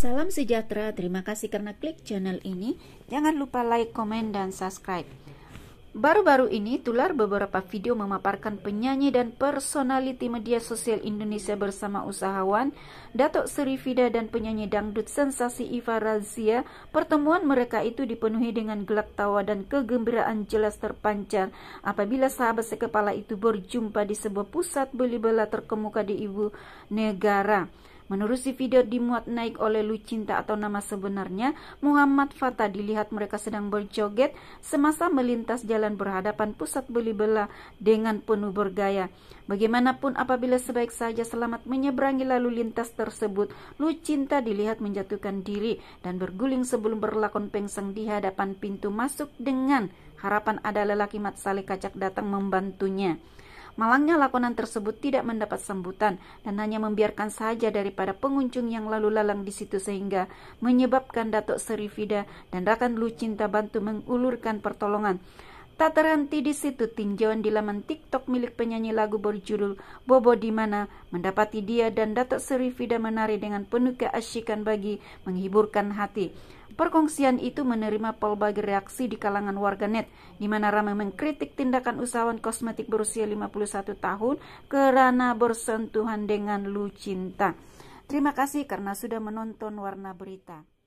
Salam sejahtera, terima kasih karena klik channel ini. Jangan lupa like, komen, dan subscribe. Baru-baru ini tular beberapa video memaparkan penyanyi dan personaliti media sosial Indonesia bersama usahawan Datuk Seri Fida dan penyanyi dangdut sensasi Iva Razia. Pertemuan mereka itu dipenuhi dengan gelak tawa dan kegembiraan jelas terpancar apabila sahabat sekepala itu berjumpa di sebuah pusat beli bela terkemuka di ibu negara. Menurut si video dimuat naik oleh Lucinta atau nama sebenarnya, Muhammad Fata dilihat mereka sedang berjoget semasa melintas jalan berhadapan pusat beli bela dengan penuh bergaya. Bagaimanapun apabila sebaik saja selamat menyeberangi lalu lintas tersebut, Lucinta dilihat menjatuhkan diri dan berguling sebelum berlakon pengsang di hadapan pintu masuk dengan harapan ada lelaki mat saleh kacak datang membantunya. Malangnya lakonan tersebut tidak mendapat sambutan dan hanya membiarkan saja daripada pengunjung yang lalu lalang di situ sehingga menyebabkan Datuk Seri Vida dan Rakan Lucinta bantu mengulurkan pertolongan. Tak terhenti di situ tinjauan di laman TikTok milik penyanyi lagu berjudul Bobo di mana mendapati dia dan Datuk Seri Fida menari dengan penuh keasyikan bagi menghiburkan hati. Perkongsian itu menerima pelbagai reaksi di kalangan warganet, di mana ramai mengkritik tindakan usahawan kosmetik berusia 51 tahun kerana bersentuhan dengan lucinta. Terima kasih karena sudah menonton Warna Berita.